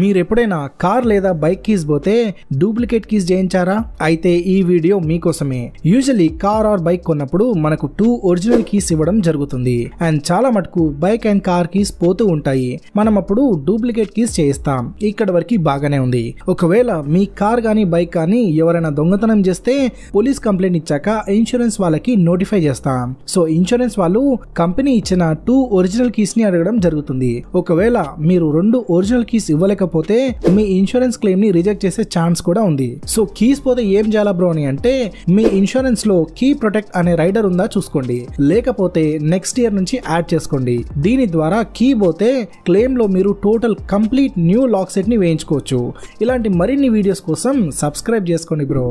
మీరు ఎప్పుడైనా కార్ లేదా బైక్ కీస్ పోతే డూప్లికేట్ కీస్ చేయించారా అయితే ఈ వీడియో మీకోసమే యూజువలీ కార్ ఆర్ బైక్ కొన్నప్పుడు మనకు టూ ఒరిజినల్ కీస్ ఇవ్వడం జరుగుతుంది అండ్ చాలా మటుకు బైక్ అండ్ కార్ కీస్ పోతూ ఉంటాయి మనం అప్పుడు డూప్లికేట్ కీస్ చేయిస్తాం ఇక్కడ వరకు బాగానే ఉంది ఒకవేళ మీ కార్ కానీ బైక్ కానీ ఎవరైనా దొంగతనం చేస్తే పోలీస్ కంప్లైంట్ ఇచ్చాక ఇన్సూరెన్స్ వాళ్ళకి నోటిఫై చేస్తాం సో ఇన్సూరెన్స్ వాళ్ళు కంపెనీ ఇచ్చిన టూ ఒరిజినల్ కీస్ ని అడగడం జరుగుతుంది ఒకవేళ మీరు రెండు ఒరిజినల్ కీస్ ఇవ్వలేక చేయలేకపోతే మీ ఇన్సూరెన్స్ క్లెయిమ్ ని రిజెక్ట్ చేసే ఛాన్స్ కూడా ఉంది సో కీస్ పోతే ఏం చేయాలా బ్రో అని అంటే మీ ఇన్సూరెన్స్ లో కీ ప్రొటెక్ట్ అనే రైడర్ ఉందా చూసుకోండి లేకపోతే నెక్స్ట్ ఇయర్ నుంచి యాడ్ చేసుకోండి దీని ద్వారా కీ పోతే క్లెయిమ్ లో మీరు total complete new lock set ని వేయించుకోవచ్చు ఇలాంటి మరిన్ని వీడియోస్ కోసం సబ్స్క్రైబ్ చేసుకోండి బ్రో